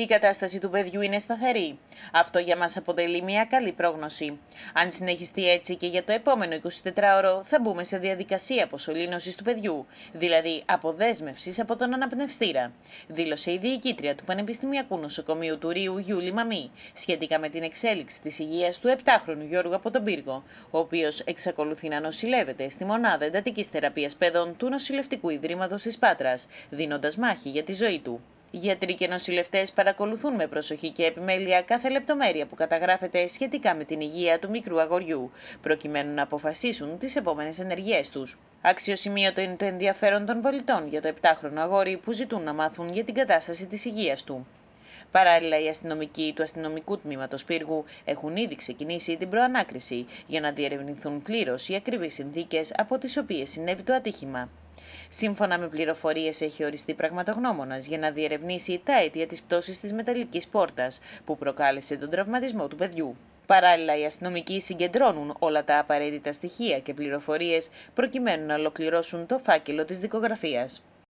η κατάσταση του παιδιού είναι σταθερή. Αυτό για μας αποτελεί μια καλή πρόγνωση. Αν συνεχιστεί έτσι και για το επόμενο 24ωρο, θα μπούμε σε διαδικασία αποσωλήνωσης του παιδιού, δηλαδή αποδέσμευσης από τον αναπνευστήρα, δήλωσε η διοικήτρια του Πανεπιστημιακού Νοσοκομείου του Ρίου Γιούλη Μαμή, σχετικά με την εξέλιξη της υγείας του 7χρονου Γιώργου από τον Πύργο, ο οποίος εξακολουθεί να νοσηλεύεται στη μονάδα εντατικής θεραπείας παιδών του Νοσηλευτικού ιδρύματος της Πάτρας, δίνοντας μάχη για τη ζωή του. Γιατροί και νοσηλευτές παρακολουθούν με προσοχή και επιμέλεια κάθε λεπτομέρεια που καταγράφεται σχετικά με την υγεία του μικρού αγοριού, προκειμένου να αποφασίσουν τις επόμενες ενεργές τους. Αξιοσημείωτο είναι το ενδιαφέρον των πολιτών για το επτάχρονο χρονο αγόρι που ζητούν να μάθουν για την κατάσταση της υγείας του. Παράλληλα, οι αστυνομικοί του αστυνομικού τμήματος Πύργου έχουν ήδη ξεκινήσει την προανάκριση για να διερευνηθούν πλήρως οι ακριβείς συνθήκες από τις οποίες συνέβη το ατύχημα. Σύμφωνα με πληροφορίες, έχει οριστεί πραγματογνώμονας για να διερευνήσει τα αίτια της πτώσης της μεταλλικής πόρτας που προκάλεσε τον τραυματισμό του παιδιού. Παράλληλα, οι αστυνομικοί συγκεντρώνουν όλα τα απαραίτητα στοιχεία και πληροφορίες προκειμένου να ολοκληρώσουν το φάκελο της δικογραφίας.